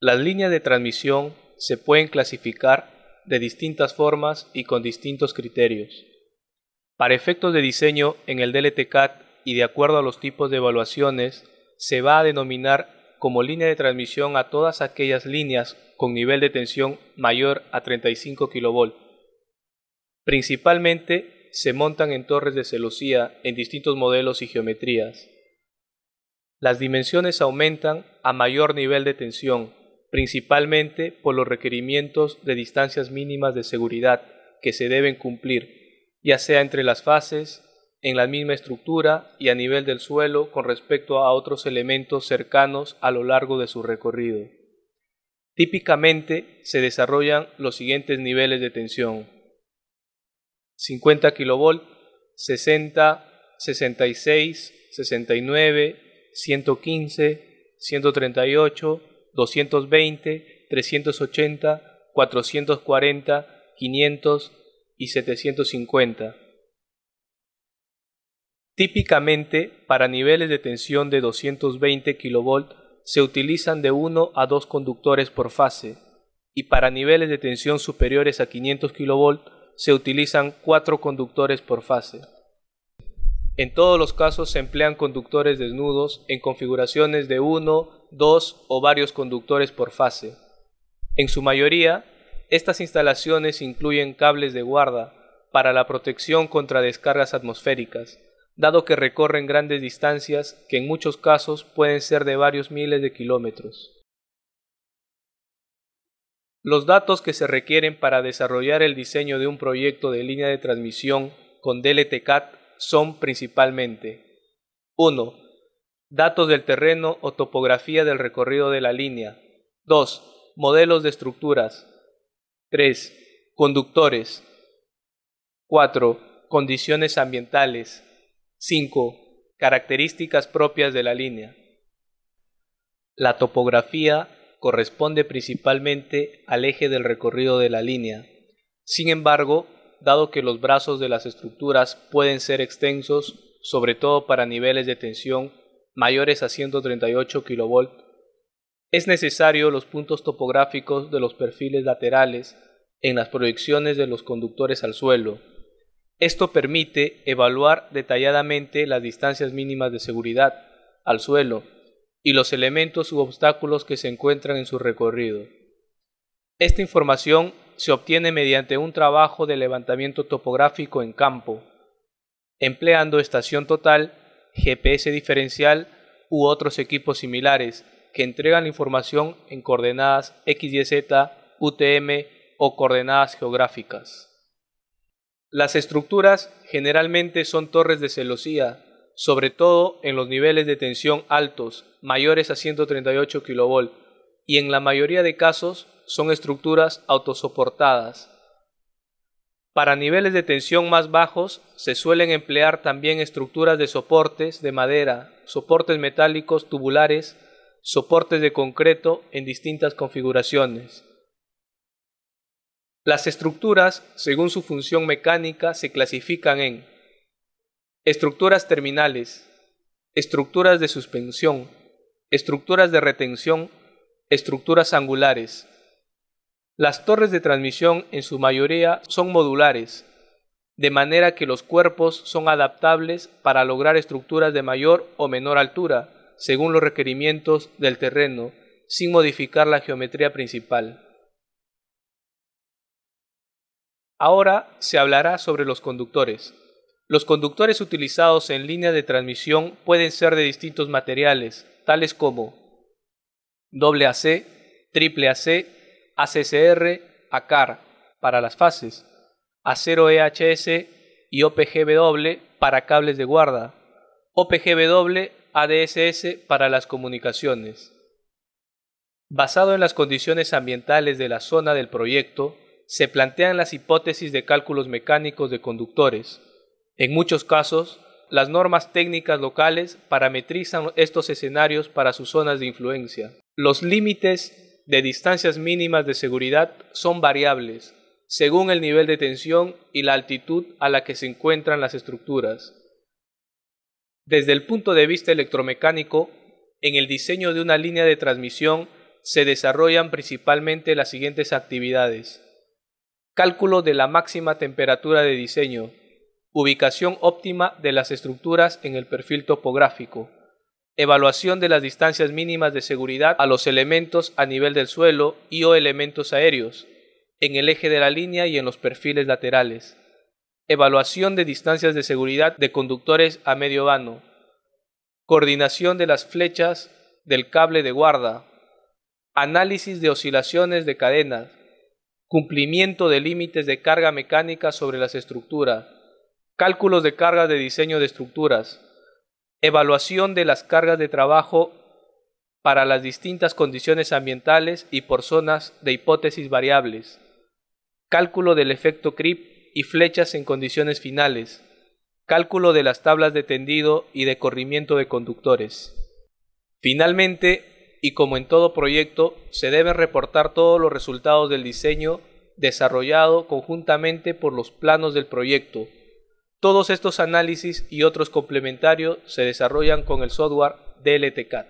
Las líneas de transmisión se pueden clasificar de distintas formas y con distintos criterios. Para efectos de diseño en el DLT-CAT y de acuerdo a los tipos de evaluaciones, se va a denominar como línea de transmisión a todas aquellas líneas con nivel de tensión mayor a 35 kV. Principalmente se montan en torres de celosía en distintos modelos y geometrías. Las dimensiones aumentan a mayor nivel de tensión, principalmente por los requerimientos de distancias mínimas de seguridad que se deben cumplir, ya sea entre las fases, en la misma estructura y a nivel del suelo con respecto a otros elementos cercanos a lo largo de su recorrido. Típicamente se desarrollan los siguientes niveles de tensión. 50 kV, 60, 66, 69, 115, 138, 220, 380, 440, 500 y 750. Típicamente, para niveles de tensión de 220 kV se utilizan de 1 a 2 conductores por fase y para niveles de tensión superiores a 500 kV se utilizan 4 conductores por fase. En todos los casos se emplean conductores desnudos en configuraciones de uno, dos o varios conductores por fase. En su mayoría, estas instalaciones incluyen cables de guarda para la protección contra descargas atmosféricas, dado que recorren grandes distancias que en muchos casos pueden ser de varios miles de kilómetros. Los datos que se requieren para desarrollar el diseño de un proyecto de línea de transmisión con DLTCAT son principalmente 1. Datos del terreno o topografía del recorrido de la línea. 2. Modelos de estructuras. 3. Conductores. 4. Condiciones ambientales. 5. Características propias de la línea. La topografía corresponde principalmente al eje del recorrido de la línea. Sin embargo, dado que los brazos de las estructuras pueden ser extensos, sobre todo para niveles de tensión mayores a 138 kV, es necesario los puntos topográficos de los perfiles laterales en las proyecciones de los conductores al suelo. Esto permite evaluar detalladamente las distancias mínimas de seguridad al suelo y los elementos u obstáculos que se encuentran en su recorrido. Esta información se obtiene mediante un trabajo de levantamiento topográfico en campo, empleando estación total, GPS diferencial u otros equipos similares que entregan la información en coordenadas X, Y, Z, UTM o coordenadas geográficas. Las estructuras generalmente son torres de celosía, sobre todo en los niveles de tensión altos, mayores a 138 kV, y en la mayoría de casos son estructuras autosoportadas. Para niveles de tensión más bajos se suelen emplear también estructuras de soportes de madera, soportes metálicos tubulares, soportes de concreto en distintas configuraciones. Las estructuras, según su función mecánica, se clasifican en estructuras terminales, estructuras de suspensión, estructuras de retención estructuras angulares. Las torres de transmisión en su mayoría son modulares, de manera que los cuerpos son adaptables para lograr estructuras de mayor o menor altura, según los requerimientos del terreno, sin modificar la geometría principal. Ahora se hablará sobre los conductores. Los conductores utilizados en línea de transmisión pueden ser de distintos materiales, tales como AC, triple AC, ACCR, ACAR para las fases, A0EHS e y OPGW para cables de guarda, OPGW ADSS para las comunicaciones. Basado en las condiciones ambientales de la zona del proyecto, se plantean las hipótesis de cálculos mecánicos de conductores. En muchos casos, las normas técnicas locales parametrizan estos escenarios para sus zonas de influencia. Los límites de distancias mínimas de seguridad son variables según el nivel de tensión y la altitud a la que se encuentran las estructuras. Desde el punto de vista electromecánico, en el diseño de una línea de transmisión se desarrollan principalmente las siguientes actividades. Cálculo de la máxima temperatura de diseño, ubicación óptima de las estructuras en el perfil topográfico, evaluación de las distancias mínimas de seguridad a los elementos a nivel del suelo y o elementos aéreos, en el eje de la línea y en los perfiles laterales, evaluación de distancias de seguridad de conductores a medio vano, coordinación de las flechas del cable de guarda, análisis de oscilaciones de cadenas, cumplimiento de límites de carga mecánica sobre las estructuras, cálculos de cargas de diseño de estructuras, evaluación de las cargas de trabajo para las distintas condiciones ambientales y por zonas de hipótesis variables, cálculo del efecto CRIP y flechas en condiciones finales, cálculo de las tablas de tendido y de corrimiento de conductores. Finalmente, y como en todo proyecto, se deben reportar todos los resultados del diseño desarrollado conjuntamente por los planos del proyecto, todos estos análisis y otros complementarios se desarrollan con el software DLTCAD.